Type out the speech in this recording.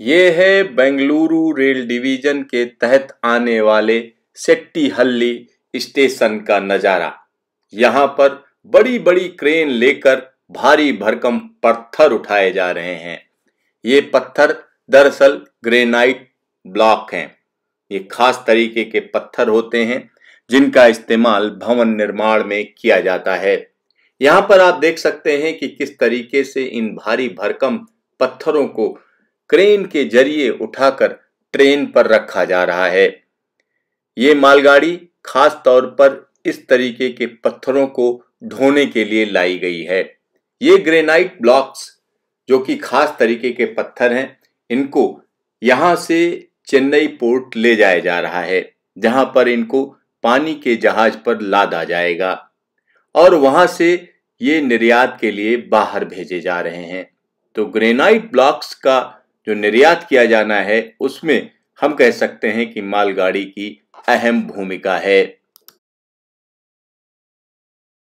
ये है Bengaluru rail division के तहत आने वाले सेट्टीहल्ली स्टेशन का नज़ारा यहाँ पर बड़ी बड़ी क्रेन लेकर भारी भरकम पत्थर उठाए जा रहे हैं ये पत्थर दरअसल ग्रेनाइट ब्लॉक हैं ये खास तरीके के पत्थर होते हैं जिनका इस्तेमाल भवन निर्माण में किया जाता है यहाँ पर आप देख सकते हैं कि किस तरीके से इन भारी भरकम पत्थरों को क्रेन के जरिए उठाकर ट्रेन पर रखा जा रहा है ये मालगाड़ी खास तौर पर इस तरीके के पत्थरों को ढोने के लिए लाई गई है ये ग्रेनाइट ब्लॉक्स जो कि खास तरीके के पत्थर हैं इनको यहाँ से चेन्नई पोर्ट ले जाया जा रहा है जहां पर इनको पानी के जहाज पर लादा जाएगा और वहां से ये निर्यात के लिए बाहर भेजे जा रहे हैं तो ग्रेनाइट ब्लॉक्स का जो निर्यात किया जाना है उसमें हम कह सकते हैं कि मालगाड़ी की अहम भूमिका है